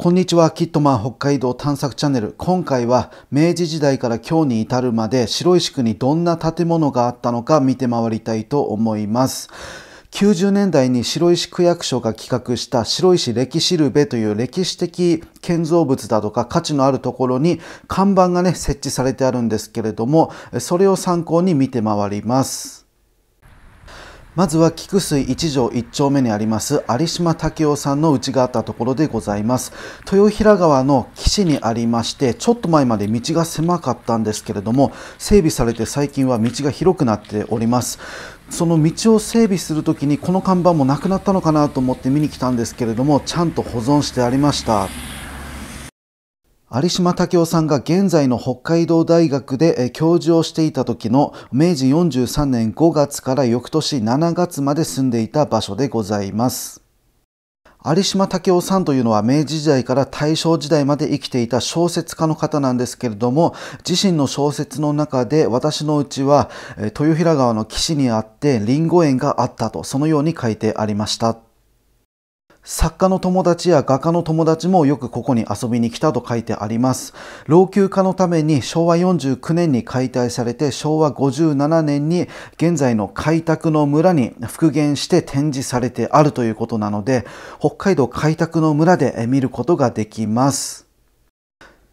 こんにちは、キットマン北海道探索チャンネル。今回は明治時代から今日に至るまで白石区にどんな建物があったのか見て回りたいと思います。90年代に白石区役所が企画した白石歴史ルベという歴史的建造物だとか価値のあるところに看板がね設置されてあるんですけれどもそれを参考に見て回ります。まずは菊水一条一丁目にあります有島武雄さんの家があったところでございます豊平川の岸にありましてちょっと前まで道が狭かったんですけれども整備されて最近は道が広くなっておりますその道を整備する時にこの看板もなくなったのかなと思って見に来たんですけれどもちゃんと保存してありました有島武雄さんが現在の北海道大学で教授をしていた時の明治43年5月から翌年7月まで住んでいた場所でございます。有島武雄さんというのは明治時代から大正時代まで生きていた小説家の方なんですけれども自身の小説の中で私のうちは豊平川の岸にあってりんご園があったとそのように書いてありました。作家の友達や画家の友達もよくここに遊びに来たと書いてあります。老朽化のために昭和49年に解体されて昭和57年に現在の開拓の村に復元して展示されてあるということなので北海道開拓の村で見ることができます。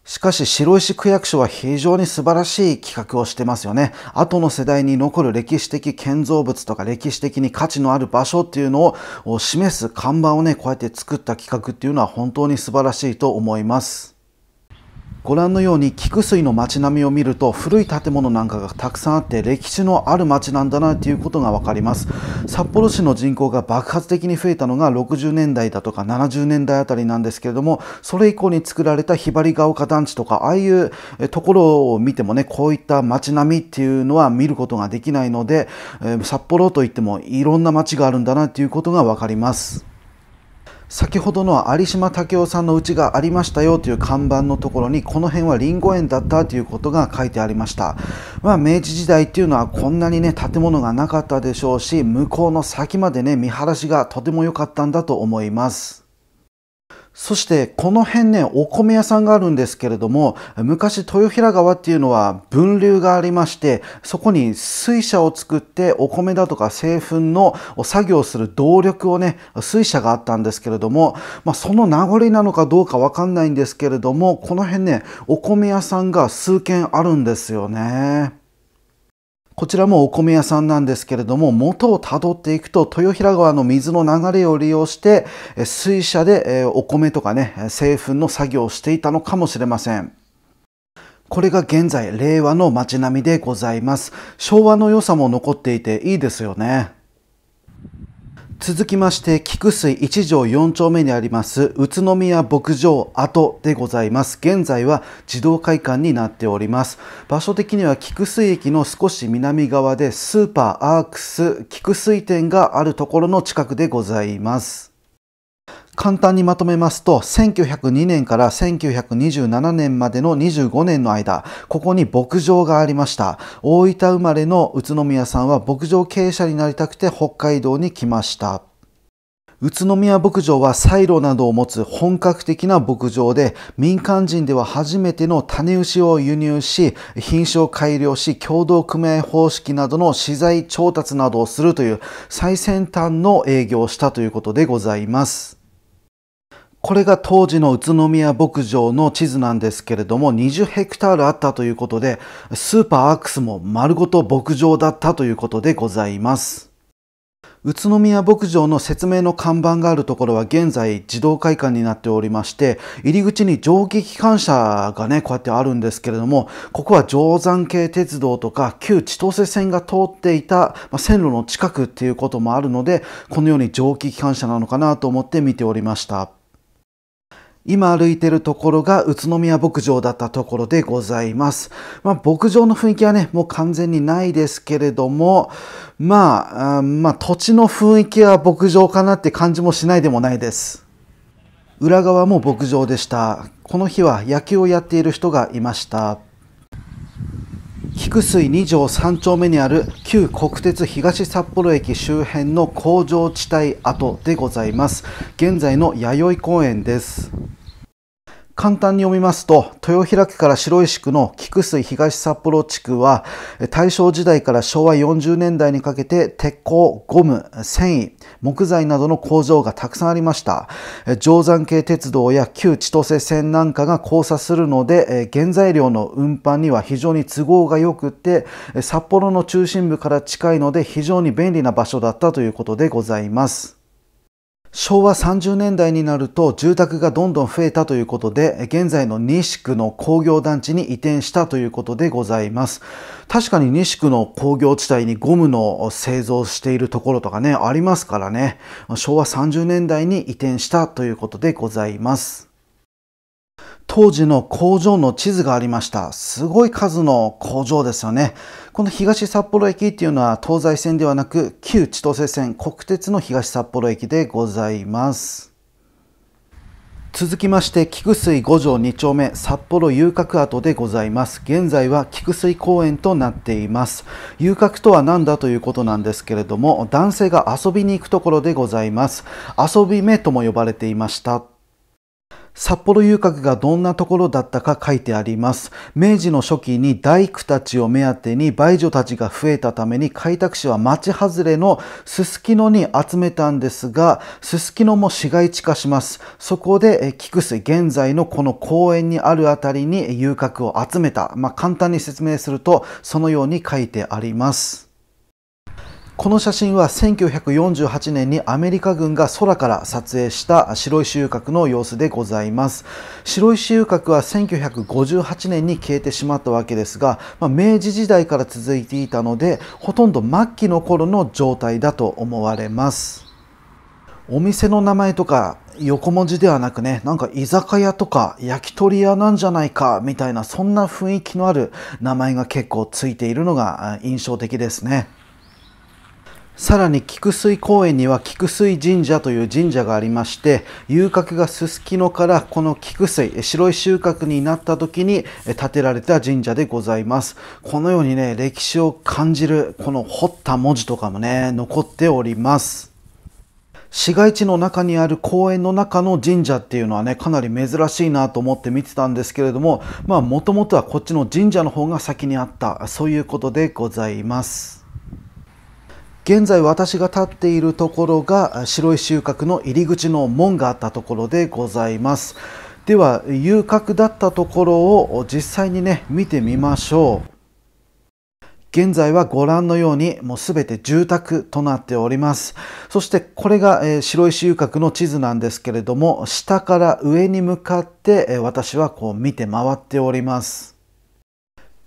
しかし白石区役所は非常に素晴らしい企画をしてますよね。後の世代に残る歴史的建造物とか歴史的に価値のある場所っていうのを示す看板をね、こうやって作った企画っていうのは本当に素晴らしいと思います。ご覧のように菊水の街並みを見ると古い建物なんかがたくさんあって歴史のある街なんだなということが分かります札幌市の人口が爆発的に増えたのが60年代だとか70年代あたりなんですけれどもそれ以降に作られたひばりが丘団地とかああいうところを見てもねこういった街並みっていうのは見ることができないので札幌といってもいろんな街があるんだなということが分かります。先ほどの有島武雄さんの家がありましたよという看板のところにこの辺はりんご園だったということが書いてありました、まあ、明治時代っていうのはこんなにね建物がなかったでしょうし向こうの先までね見晴らしがとても良かったんだと思いますそしてこの辺ねお米屋さんがあるんですけれども昔豊平川っていうのは分流がありましてそこに水車を作ってお米だとか製粉の作業する動力をね水車があったんですけれども、まあ、その名残なのかどうかわかんないんですけれどもこの辺ねお米屋さんが数軒あるんですよね。こちらもお米屋さんなんですけれども、元をたどっていくと、豊平川の水の流れを利用して、水車でお米とかね、製粉の作業をしていたのかもしれません。これが現在、令和の街並みでございます。昭和の良さも残っていていいですよね。続きまして菊水1条4丁目にあります宇都宮牧場跡でございます現在は自動会館になっております場所的には菊水駅の少し南側でスーパーアークス菊水店があるところの近くでございます簡単にまとめますと、1902年から1927年までの25年の間、ここに牧場がありました。大分生まれの宇都宮さんは牧場経営者になりたくて北海道に来ました。宇都宮牧場はサイロなどを持つ本格的な牧場で民間人では初めての種牛を輸入し品種を改良し共同組合方式などの資材調達などをするという最先端の営業をしたということでございます。これが当時の宇都宮牧場の地図なんですけれども、20ヘクタールあったということで、スーパーアークスも丸ごと牧場だったということでございます。宇都宮牧場の説明の看板があるところは現在自動会館になっておりまして、入り口に蒸気機関車がね、こうやってあるんですけれども、ここは定山系鉄道とか旧千歳線が通っていた、ま線路の近くっていうこともあるので、このように蒸気機関車なのかなと思って見ておりました。今歩いてるところが宇都宮牧場だったところでございます。まあ、牧場の雰囲気はね、もう完全にないですけれども、まあ、まあ、土地の雰囲気は牧場かなって感じもしないでもないです。裏側も牧場でした。この日は野球をやっている人がいました。菊水2条3丁目にある旧国鉄東札幌駅周辺の工場地帯跡でございます現在の弥生公園です簡単に読みますと、豊平区から白石区の菊水東札幌地区は、大正時代から昭和40年代にかけて鉄鋼、ゴム、繊維、木材などの工場がたくさんありました。定山系鉄道や旧千歳線なんかが交差するので、原材料の運搬には非常に都合が良くて、札幌の中心部から近いので非常に便利な場所だったということでございます。昭和30年代になると住宅がどんどん増えたということで、現在の西区の工業団地に移転したということでございます。確かに西区の工業地帯にゴムの製造しているところとかね、ありますからね、昭和30年代に移転したということでございます。当時の工場の地図がありました。すごい数の工場ですよね。この東札幌駅っていうのは東西線ではなく旧千歳線国鉄の東札幌駅でございます。続きまして菊水5条2丁目札幌遊郭跡でございます現在は菊水公園となっています遊郭とは何だということなんですけれども男性が遊びに行くところでございます遊び目とも呼ばれていました札幌遊郭がどんなところだったか書いてあります。明治の初期に大工たちを目当てに売女たちが増えたために開拓士は町外れのすすきのに集めたんですが、すすきのも市街地化します。そこで菊水、現在のこの公園にあるあたりに遊郭を集めた。まあ、簡単に説明すると、そのように書いてあります。この写真は1948年にアメリカ軍が空から撮影した白い収穫の様子でございます白い収穫は1958年に消えてしまったわけですが、まあ、明治時代から続いていたのでほとんど末期の頃の状態だと思われますお店の名前とか横文字ではなくね、なんか居酒屋とか焼き鳥屋なんじゃないかみたいなそんな雰囲気のある名前が結構ついているのが印象的ですね。さらに菊水公園には菊水神社という神社がありまして遊郭がすすきのからこの菊水白い収穫になった時に建てられた神社でございますこのようにね歴史を感じるこの彫った文字とかもね残っております市街地の中にある公園の中の神社っていうのはねかなり珍しいなと思って見てたんですけれどもまあもともとはこっちの神社の方が先にあったそういうことでございます。現在私が立っているところが白い収穫の入り口の門があったところでございますでは遊郭だったところを実際にね見てみましょう現在はご覧のようにもう全て住宅となっておりますそしてこれが、え白石遊郭の地図なんですけれども下から上に向かって、え私はこう見て回っております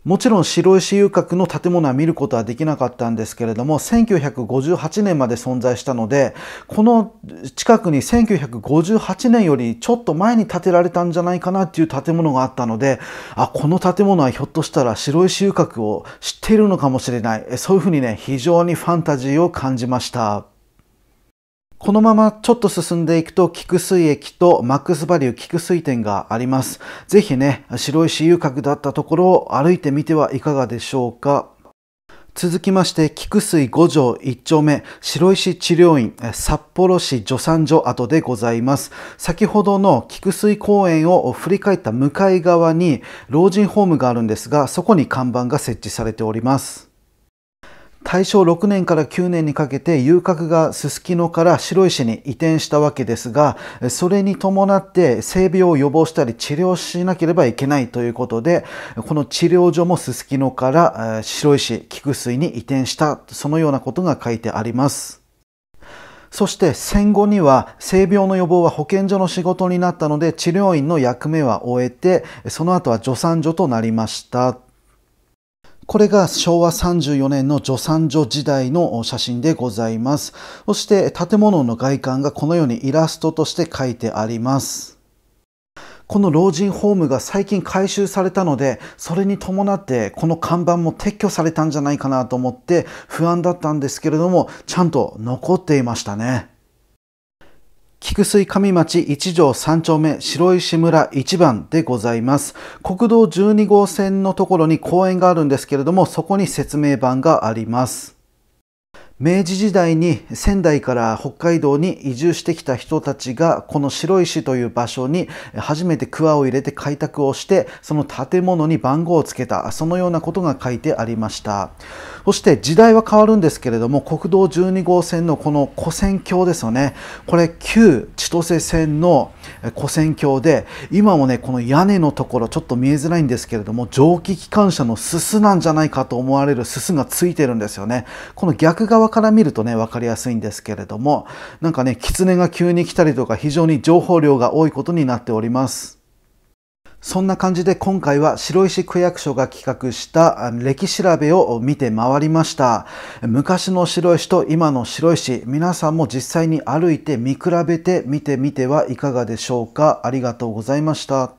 もちろん白石遊郭の建物は見ることはできなかったんですけれども1958年まで存在したのでこの近くに1958年よりちょっと前に建てられたんじゃないかなっていう建物があったのであこの建物はひょっとしたら白石遊郭を知っているのかもしれないそういうふうにね非常にファンタジーを感じました。このままちょっと進んでいくと、菊水駅とマックスバリュー菊水店があります。ぜひね、白石遊郭だったところを歩いてみてはいかがでしょうか。続きまして、菊水五条一丁目、白石治療院、札幌市助産所跡でございます。先ほどの菊水公園を振り返った向かい側に老人ホームがあるんですが、そこに看板が設置されております。大正6年から9年にかけて遊郭がすすきのから白石に移転したわけですがそれに伴って性病を予防したり治療しなければいけないということでこの治療所もすすきのから白石菊水に移転したそのようなことが書いてあります。そして戦後には性病の予防は保健所の仕事になったので治療院の役目は終えてその後は助産所となりました。これが昭和34年の助産所時代の写真でございます。そして建物の外観がこのようにイラストとして書いてあります。この老人ホームが最近改修されたので、それに伴ってこの看板も撤去されたんじゃないかなと思って不安だったんですけれども、ちゃんと残っていましたね。菊水上町一条三丁目白石村一番でございます。国道12号線のところに公園があるんですけれども、そこに説明板があります。明治時代に仙台から北海道に移住してきた人たちがこの白石という場所に初めて桑を入れて開拓をしてその建物に番号をつけたそのようなことが書いてありましたそして時代は変わるんですけれども国道12号線のこの跨線橋ですよねこれ旧千歳線の跨線橋で今もねこの屋根のところちょっと見えづらいんですけれども蒸気機関車のすすなんじゃないかと思われるすすがついてるんですよねこの逆側から見るとね分かりやすいんですけれどもなんかね狐が急に来たりとか非常に情報量が多いことになっております。そんな感じで今回は白石区役所が企画した歴史調べを見て回りました。昔の白石と今の白石、皆さんも実際に歩いて見比べて見てみてはいかがでしょうか。ありがとうございました。